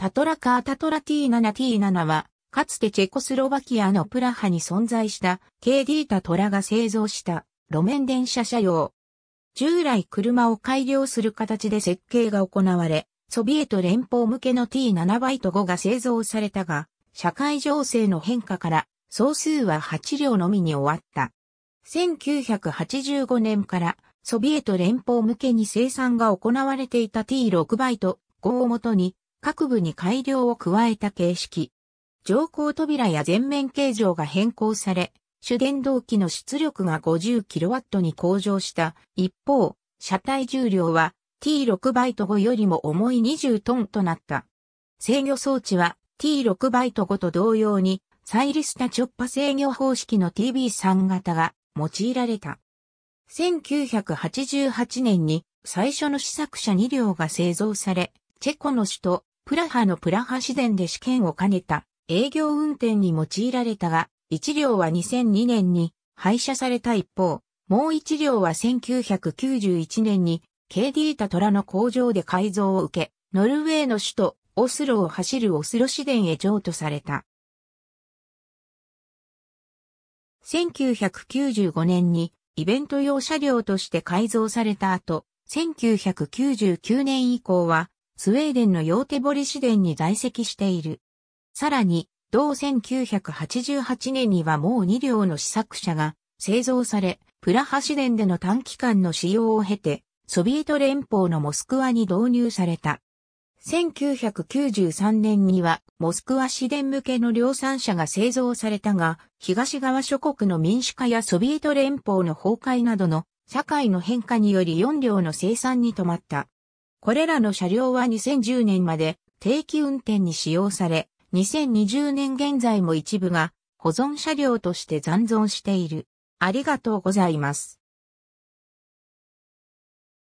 タトラカータトラ T7T7 は、かつてチェコスロバキアのプラハに存在した KD タトラが製造した路面電車車用。従来車を改良する形で設計が行われ、ソビエト連邦向けの T7 バイト5が製造されたが、社会情勢の変化から総数は8両のみに終わった。1985年からソビエト連邦向けに生産が行われていた T6 バイト5をもとに各部に改良を加えた形式。乗降扉や全面形状が変更され、主電動機の出力が 50kW に向上した。一方、車体重量は T6 バイト5よりも重い20トンとなった。制御装置は T6 バイト5と同様に、サイリスタチョッパ制御方式の TB3 型が用いられた。1988年に最初の試作車2両が製造され、チェコの首都プラハのプラハ自電で試験を兼ねた営業運転に用いられたが、1両は2002年に廃車された一方、もう1両は1991年に KD タトラの工場で改造を受け、ノルウェーの首都オスロを走るオスロ市電へ譲渡された。1995年にイベント用車両として改造された後、1999年以降はスウェーデンのヨーテボリ市電に在籍している。さらに、同1988年にはもう2両の試作車が製造され、プラハ市電での短期間の使用を経て、ソビエト連邦のモスクワに導入された。1993年にはモスクワ市電向けの量産車が製造されたが、東側諸国の民主化やソビエト連邦の崩壊などの社会の変化により4両の生産に止まった。これらの車両は2010年まで定期運転に使用され、2020年現在も一部が保存車両として残存している。ありがとうございます。